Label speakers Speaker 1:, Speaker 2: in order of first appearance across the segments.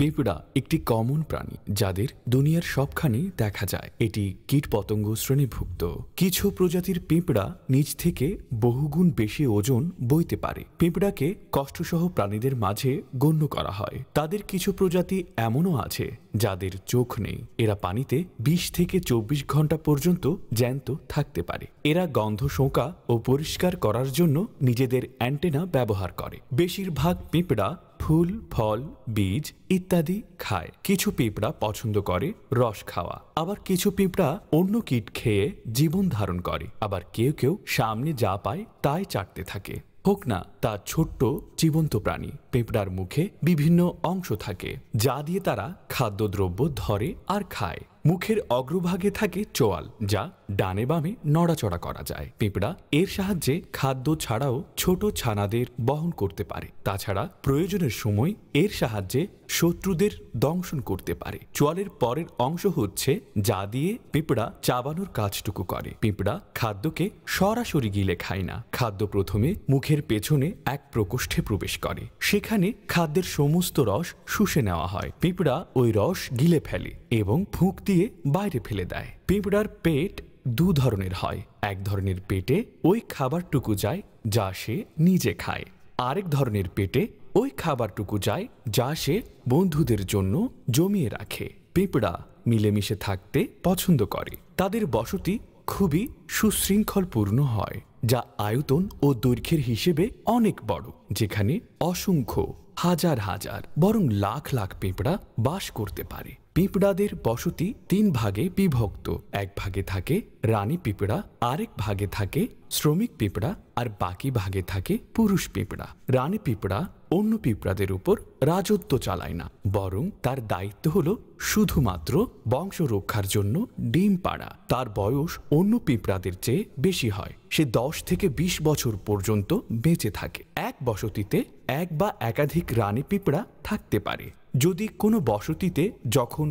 Speaker 1: পিঁপড়া একটি কমন প্রাণী যাদের দুনিয়ার সবখানে দেখা যায় এটি কীট পতঙ্গ শ্রেণীভুক্ত কিছু প্রজাতির পিঁপড়া নিজ থেকে বহুগুণ বেশি ওজন বইতে পারে পিঁপড়াকে কষ্টসহ প্রাণীদের মাঝে গণ্য করা হয় তাদের কিছু প্রজাতি এমনও আছে যাদের চোখ নেই এরা পানিতে ২০ থেকে ২৪ ঘন্টা পর্যন্ত জ্যান্ত থাকতে পারে এরা গন্ধ শোঁকা ও পরিষ্কার করার জন্য নিজেদের অ্যান্টেনা ব্যবহার করে বেশিরভাগ পিঁপড়া ফুল ফল বীজ ইত্যাদি খায় কিছু পিঁপড়া পছন্দ করে রস খাওয়া আবার কিছু পিঁপড়া অন্য কীট খেয়ে জীবন ধারণ করে আবার কেউ কেউ সামনে যা পায় তাই চাটতে থাকে হোক না তা ছোট্ট জীবন্ত প্রাণী পেঁপড়ার মুখে বিভিন্ন অংশ থাকে যা দিয়ে তারা খাদ্যদ্রব্য ধরে আর খায় মুখের অগ্রভাগে থাকে চোয়াল যা ডানে বামে নড়াচড়া করা যায় পিঁপড়া এর সাহায্যে খাদ্য ছাড়াও ছোট ছানাদের বহন করতে পারে তাছাড়া প্রয়োজনের সময় এর সাহায্যে শত্রুদের দংশন করতে পারে চোয়ালের পরের অংশ হচ্ছে যা দিয়ে পিঁপড়া চাবানোর কাজটুকু করে পিঁপড়া খাদ্যকে সরাসরি গিলে খায় না খাদ্য প্রথমে মুখের পেছনে এক প্রকোষ্ঠে প্রবেশ করে সেখানে খাদ্যের সমস্ত রস শুষে নেওয়া হয় পিঁপড়া ওই রস গিলে ফেলে এবং ফুঁক দিয়ে বাইরে ফেলে দেয় পিঁপড়ার পেট দু ধরনের হয় এক ধরনের পেটে ওই খাবারটুকু যায় যা সে নিজে খায় আরেক ধরনের পেটে ওই খাবারটুকু যায় যা সে বন্ধুদের জন্য জমিয়ে রাখে পিঁপড়া মিলেমিশে থাকতে পছন্দ করে তাদের বসতি খুবই সুশৃঙ্খলপূর্ণ হয় যা আয়তন ও দৈর্ঘ্যের হিসেবে অনেক বড় যেখানে অসংখ্য হাজার হাজার বরং লাখ লাখ পেঁপড়া বাস করতে পারে পিঁপড়াদের বসতি তিন ভাগে বিভক্ত এক ভাগে থাকে রানী পিঁপড়া আরেক ভাগে থাকে শ্রমিক পিঁপড়া আর বাকি ভাগে থাকে পুরুষ পিঁপড়া রানী পিঁপড়া অন্য পিঁপড়াদের উপর রাজত্ব চালায় না বরং তার দায়িত্ব হল শুধুমাত্র বংশ রক্ষার জন্য ডিম পাড়া তার বয়স অন্য পিঁপড়াদের চেয়ে বেশি হয় সে দশ থেকে ২০ বছর পর্যন্ত বেঁচে থাকে এক বসতিতে এক বা একাধিক রানী পিঁপড়া থাকতে পারে যদি কোনো বসতিতে যখন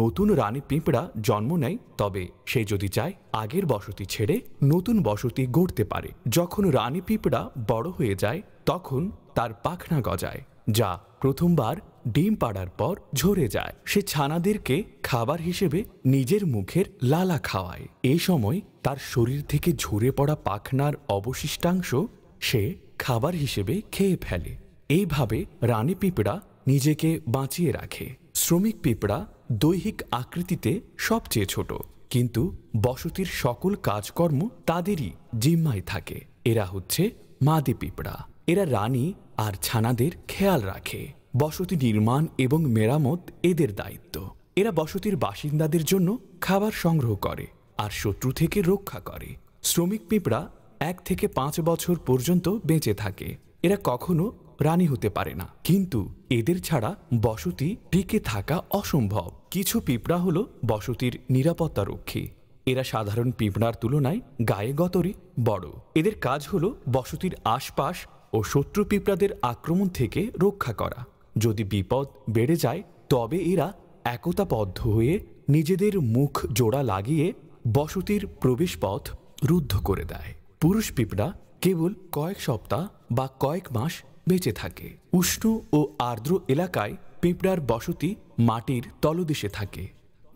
Speaker 1: নতুন রানী পিঁপড়া জন্ম নেয় তবে সে যদি চায় আগের বসতি ছেড়ে নতুন বসতি গড়তে পারে যখন রানী পিঁপড়া বড় হয়ে যায় তখন তার পাখনা গজায় যা প্রথমবার ডিম পাড়ার পর ঝরে যায় সে ছানাদেরকে খাবার হিসেবে নিজের মুখের লালা খাওয়ায় এই সময় তার শরীর থেকে ঝরে পড়া পাখনার অবশিষ্টাংশ সে খাবার হিসেবে খেয়ে ফেলে এইভাবে রানী পিঁপড়া নিজেকে বাঁচিয়ে রাখে শ্রমিক পিঁপড়া দৈহিক আকৃতিতে সবচেয়ে ছোট কিন্তু বসতির সকল কাজকর্ম তাদেরই জিম্মায় থাকে এরা হচ্ছে মাদি পিঁপড়া এরা রানী আর ছানাদের খেয়াল রাখে বসতি নির্মাণ এবং মেরামত এদের দায়িত্ব এরা বসতির বাসিন্দাদের জন্য খাবার সংগ্রহ করে আর শত্রু থেকে রক্ষা করে শ্রমিক পিঁপড়া এক থেকে পাঁচ বছর পর্যন্ত বেঁচে থাকে এরা কখনো রানী হতে পারে না কিন্তু এদের ছাড়া বসতি টিকে থাকা অসম্ভব কিছু পিঁপড়া হল বসতির নিরাপত্তা রক্ষী এরা সাধারণ পিঁপড়ার তুলনায় গায়ে গতরে বড় এদের কাজ হলো বসতির আশপাশ ও শত্রু পিঁপড়াদের আক্রমণ থেকে রক্ষা করা যদি বিপদ বেড়ে যায় তবে এরা একতাবদ্ধ হয়ে নিজেদের মুখ জোড়া লাগিয়ে বসতির প্রবেশপথ রুদ্ধ করে দেয় পুরুষ পিঁপড়া কেবল কয়েক সপ্তাহ বা কয়েক মাস বেঁচে থাকে উষ্ণ ও আর্দ্র এলাকায় পিঁপড়ার বসতি মাটির তলদেশে থাকে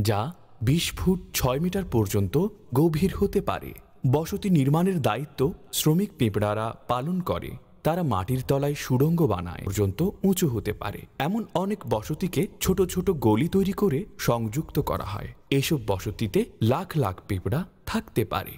Speaker 1: যা বিশ ফুট ছয় মিটার পর্যন্ত গভীর হতে পারে বসতি নির্মাণের দায়িত্ব শ্রমিক পিঁপড়ারা পালন করে তারা মাটির তলায় সুড়ঙ্গ বানায় পর্যন্ত উঁচু হতে পারে এমন অনেক বসতিকে ছোট ছোট গলি তৈরি করে সংযুক্ত করা হয় এসব বসতিতে লাখ লাখ পিঁপড়া থাকতে পারে